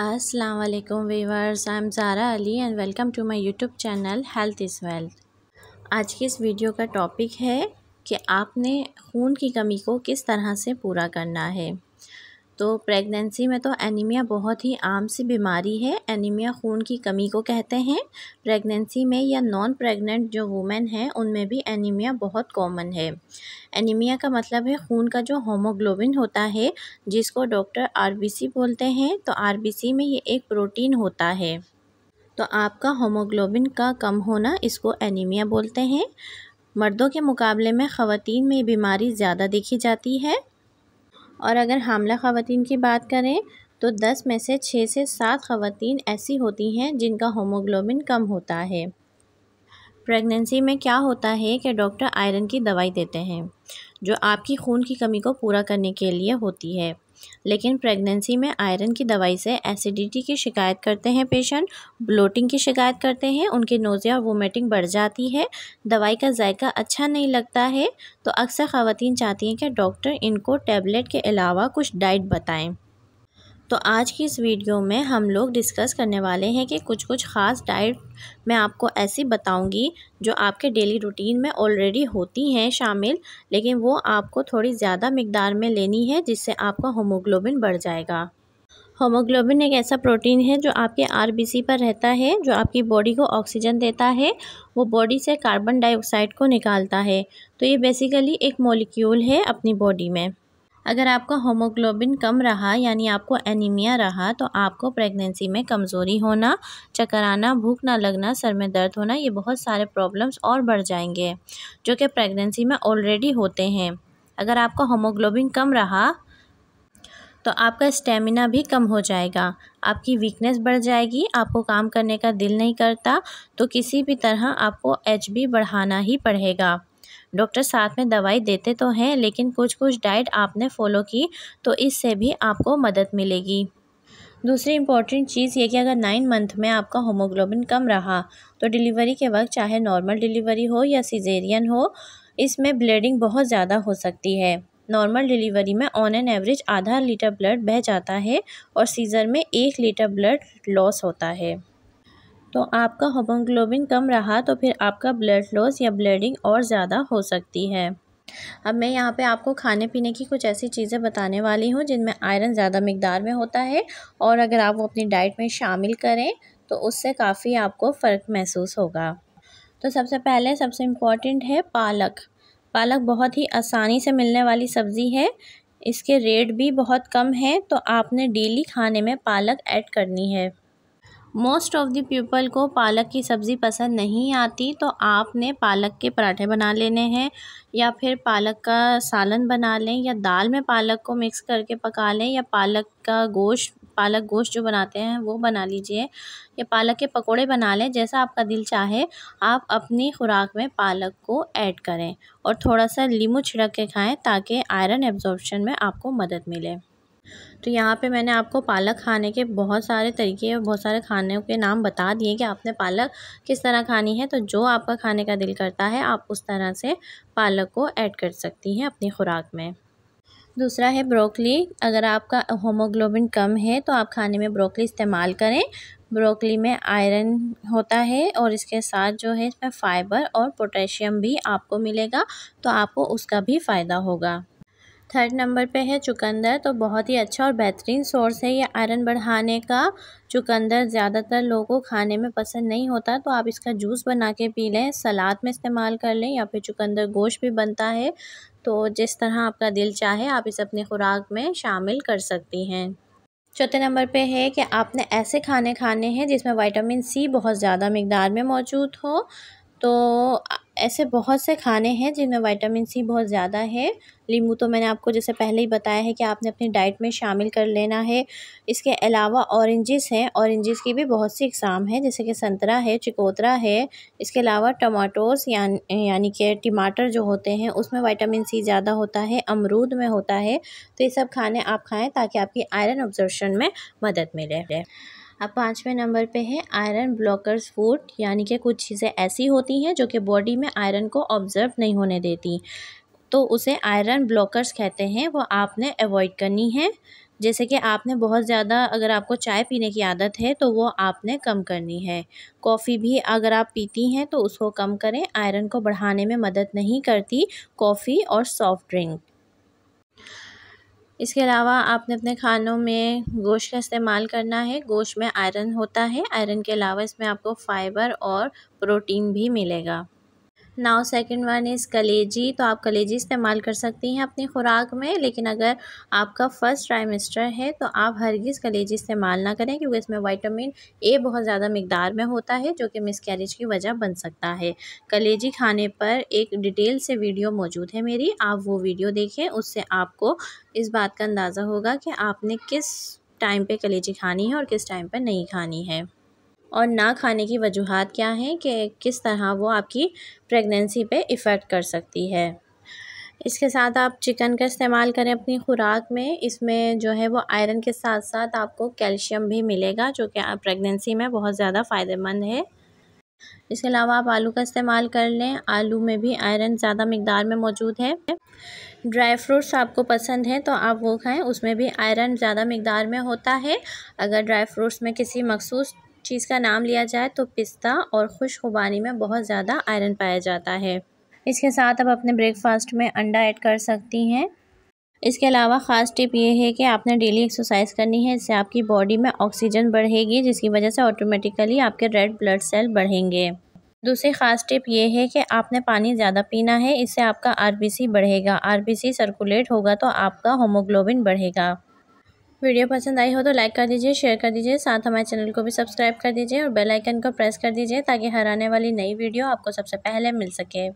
असलकम viewers I am Zara Ali and welcome to my YouTube channel health is wealth आज की इस वीडियो का टॉपिक है कि आपने खून की कमी को किस तरह से पूरा करना है तो प्रेगनेंसी में तो एनीमिया बहुत ही आम सी बीमारी है एनीमिया खून की कमी को कहते हैं प्रेगनेंसी में या नॉन प्रेग्नेंट जो वुमेन हैं उनमें भी एनीमिया बहुत कॉमन है एनीमिया का मतलब है खून का जो होमोग्लोबिन होता है जिसको डॉक्टर आरबीसी बोलते हैं तो आरबीसी में ये एक प्रोटीन होता है तो आपका होमोग्लोबिन का कम होना इसको एनीमिया बोलते हैं मर्दों के मुकाबले में ख़वान में बीमारी ज़्यादा देखी जाती है और अगर हामला ख़वान की बात करें तो 10 में से 6 से 7 ख़वान ऐसी होती हैं जिनका होमोग्लोबिन कम होता है प्रेगनेंसी में क्या होता है कि डॉक्टर आयरन की दवाई देते हैं जो आपकी खून की कमी को पूरा करने के लिए होती है लेकिन प्रेगनेंसी में आयरन की दवाई से एसिडिटी की शिकायत करते हैं पेशेंट ब्लोटिंग की शिकायत करते हैं उनके नोज़िया और वोमिटिंग बढ़ जाती है दवाई का जायका अच्छा नहीं लगता है तो अक्सर ख़वान चाहती हैं कि डॉक्टर इनको टेबलेट के अलावा कुछ डाइट बताएँ तो आज की इस वीडियो में हम लोग डिस्कस करने वाले हैं कि कुछ कुछ ख़ास डाइट मैं आपको ऐसी बताऊंगी जो आपके डेली रूटीन में ऑलरेडी होती हैं शामिल लेकिन वो आपको थोड़ी ज़्यादा मकदार में लेनी है जिससे आपका होमोग्लोबिन बढ़ जाएगा होमोग्लोबिन एक ऐसा प्रोटीन है जो आपके आरबीसी पर रहता है जो आपकी बॉडी को ऑक्सीजन देता है वो बॉडी से कार्बन डाइऑक्साइड को निकालता है तो ये बेसिकली एक मॉलिक्यूल है अपनी बॉडी में अगर आपका होमोग्लोबिन कम रहा यानी आपको एनीमिया रहा तो आपको प्रेगनेंसी में कमज़ोरी होना चक्कर आना भूख ना लगना सर में दर्द होना ये बहुत सारे प्रॉब्लम्स और बढ़ जाएंगे जो कि प्रेगनेंसी में ऑलरेडी होते हैं अगर आपका होमोग्लोबिन कम रहा तो आपका स्टेमिना भी कम हो जाएगा आपकी वीकनेस बढ़ जाएगी आपको काम करने का दिल नहीं करता तो किसी भी तरह आपको एच बढ़ाना ही पड़ेगा डॉक्टर साथ में दवाई देते तो हैं लेकिन कुछ कुछ डाइट आपने फ़ॉलो की तो इससे भी आपको मदद मिलेगी दूसरी इंपॉर्टेंट चीज़ ये कि अगर नाइन मंथ में आपका होमोग्लोबिन कम रहा तो डिलीवरी के वक्त चाहे नॉर्मल डिलीवरी हो या सीजेरियन हो इसमें ब्लीडिंग बहुत ज़्यादा हो सकती है नॉर्मल डिलीवरी में ऑन एन एवरेज आधा लीटर ब्लड बह जाता है और सीज़र में एक लीटर ब्लड लॉस होता है तो आपका होमोग्लोबिन कम रहा तो फिर आपका ब्लड लॉस या ब्लीडिंग और ज़्यादा हो सकती है अब मैं यहाँ पे आपको खाने पीने की कुछ ऐसी चीज़ें बताने वाली हूँ जिनमें आयरन ज़्यादा मकदार में होता है और अगर आप वो अपनी डाइट में शामिल करें तो उससे काफ़ी आपको फ़र्क महसूस होगा तो सबसे पहले सबसे इम्पॉर्टेंट है पालक पालक बहुत ही आसानी से मिलने वाली सब्ज़ी है इसके रेट भी बहुत कम है तो आपने डेली खाने में पालक ऐड करनी है मोस्ट ऑफ़ दी पीपल को पालक की सब्ज़ी पसंद नहीं आती तो आपने पालक के पराठे बना लेने हैं या फिर पालक का सालन बना लें या दाल में पालक को मिक्स करके पका लें या पालक का गोश्त पालक गोश्त जो बनाते हैं वो बना लीजिए या पालक के पकोड़े बना लें जैसा आपका दिल चाहे आप अपनी खुराक में पालक को ऐड करें और थोड़ा सा लीमू छिड़क के खाएँ ताकि आयरन एब्जॉर्बन में आपको मदद मिले तो यहाँ पे मैंने आपको पालक खाने के बहुत सारे तरीके और बहुत सारे खाने के नाम बता दिए कि आपने पालक किस तरह खानी है तो जो आपका खाने का दिल करता है आप उस तरह से पालक को ऐड कर सकती हैं अपनी खुराक में दूसरा है ब्रोकली अगर आपका होमोग्लोबिन कम है तो आप खाने में ब्रोकली इस्तेमाल करें ब्रोकली में आयरन होता है और इसके साथ जो है इसमें फ़ाइबर और पोटेशियम भी आपको मिलेगा तो आपको उसका भी फ़ायदा होगा थर्ड नंबर पे है चुकंदर तो बहुत ही अच्छा और बेहतरीन सोर्स है ये आयरन बढ़ाने का चुकंदर ज़्यादातर लोगों को खाने में पसंद नहीं होता तो आप इसका जूस बना के पी लें सलाद में इस्तेमाल कर लें या फिर चुकंदर गोश्त भी बनता है तो जिस तरह आपका दिल चाहे आप इसे अपनी खुराक में शामिल कर सकती हैं चौथे नंबर पे है कि आपने ऐसे खाने खाने हैं जिसमें विटामिन सी बहुत ज़्यादा मकदार में मौजूद हो तो ऐसे बहुत से खाने हैं जिनमें विटामिन सी बहुत ज़्यादा है नींबू तो मैंने आपको जैसे पहले ही बताया है कि आपने अपनी डाइट में शामिल कर लेना है इसके अलावा औरेंजेस हैं औरेंजेस की भी बहुत सी इकसाम है जैसे कि संतरा है चिकोतरा है इसके अलावा टमाटोस यान, यानी कि टमाटर जो होते हैं उसमें वाइटामिन सी ज़्यादा होता है अमरूद में होता है तो ये सब खाने आप खाएँ ताकि आपकी आयरन ऑब्जर्शन में मदद मिले अब पाँचवें नंबर पे है आयरन ब्लॉकर्स फूड यानी कि कुछ चीज़ें ऐसी होती हैं जो कि बॉडी में आयरन को ऑब्जर्व नहीं होने देती तो उसे आयरन ब्लॉकर्स कहते हैं वो आपने अवॉइड करनी है जैसे कि आपने बहुत ज़्यादा अगर आपको चाय पीने की आदत है तो वो आपने कम करनी है कॉफ़ी भी अगर आप पीती हैं तो उसको कम करें आयरन को बढ़ाने में मदद नहीं करती कॉफ़ी और सॉफ्ट ड्रिंक इसके अलावा आपने अपने खानों में गोश्त का इस्तेमाल करना है गोश्त में आयरन होता है आयरन के अलावा इसमें आपको फ़ाइबर और प्रोटीन भी मिलेगा नाउ सेकंड वन इज़ कलेजी तो आप कलेजी इस्तेमाल कर सकती हैं अपनी खुराक में लेकिन अगर आपका फ़र्स्ट ट्राइमेस्टर है तो आप हरगिज़ कलेजी इस्तेमाल ना करें क्योंकि इसमें वाइटामिन ए बहुत ज़्यादा मकदार में होता है जो कि मिस कैरेज की वजह बन सकता है कलेजी खाने पर एक डिटेल से वीडियो मौजूद है मेरी आप वो वीडियो देखें उससे आपको इस बात का अंदाज़ा होगा कि आपने किस टाइम पे कलेजी खानी है और किस टाइम पे नहीं खानी है और ना खाने की वजूहत क्या हैं कि किस तरह वो आपकी प्रेगनेंसी पे इफ़ेक्ट कर सकती है इसके साथ आप चिकन का इस्तेमाल करें अपनी खुराक में इसमें जो है वो आयरन के साथ साथ आपको कैल्शियम भी मिलेगा जो कि आप प्रेगनेंसी में बहुत ज़्यादा फ़ायदेमंद है इसके अलावा आप आलू का इस्तेमाल कर लें आलू में भी आयरन ज़्यादा मकदार में मौजूद है ड्राई फ्रूट्स आपको पसंद हैं तो आप वो खाएं उसमें भी आयरन ज़्यादा मकदार में होता है अगर ड्राई फ्रूट्स में किसी मखसूस चीज़ का नाम लिया जाए तो पिस्ता और खुश खुबानी में बहुत ज़्यादा आयरन पाया जाता है इसके साथ आप अपने ब्रेकफास्ट में अंडा ऐड कर सकती हैं इसके अलावा ख़ास टिप ये है कि आपने डेली एक्सरसाइज करनी है इससे आपकी बॉडी में ऑक्सीजन बढ़ेगी जिसकी वजह से ऑटोमेटिकली आपके रेड ब्लड सेल बढ़ेंगे दूसरी ख़ास टिप ये है कि आपने पानी ज़्यादा पीना है इससे आपका आरबीसी बढ़ेगा आरबीसी सर्कुलेट होगा तो आपका होमोग्लोबिन बढ़ेगा वीडियो पसंद आई हो तो लाइक कर दीजिए शेयर कर दीजिए साथ हमारे चैनल को भी सब्सक्राइब कर दीजिए और बेल आइकन को प्रेस कर दीजिए ताकि हर आने वाली नई वीडियो आपको सबसे पहले मिल सके